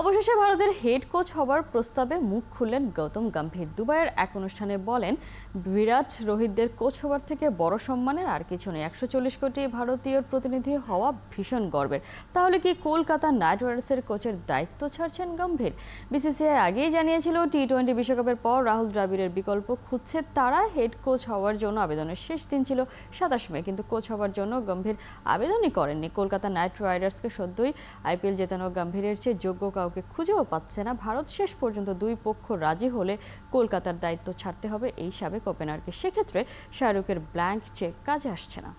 অবশেষে ভারতের head coach হবার প্রস্তাবে মুখ খুললেন গৌতম গম্ভীর দুবাইয়ের এক অনুষ্ঠানে বলেন বিরাট রোহিতদের কোচ হবার থেকে বড় সম্মানের আর কিছু নেই একশো চল্লিশ কোটি ভারতীয় প্রতিনিধি হওয়া ভীষণ গর্বের তাহলে কি কলকাতা নাইট রাইডার্সের কোচের দায়িত্ব ছাড়ছেন গম্ভীর বিসিসিআই আগেই জানিয়েছিল টি টোয়েন্টি বিশ্বকাপের পর রাহুল দ্রাবিড়ের বিকল্প খুঁজছে তারা হেড কোচ হওয়ার জন্য আবেদনের শেষ দিন ছিল সাতাশ মে কিন্তু কোচ হওয়ার জন্য গম্ভীর আবেদনই করেননি কলকাতা নাইট রাইডার্সকে সদ্যই আইপিএল জেতানো গম্ভীরের চেয়ে যোগ্য কাউকে খুঁজেও পাচ্ছে না ভারত শেষ পর্যন্ত দুই পক্ষ রাজি হলে কলকাতার দায়িত্ব ছাড়তে হবে এই সাবেক ওপেনারকে সেক্ষেত্রে শাহরুখের ব্ল্যাঙ্ক চেক কাজে আসছে না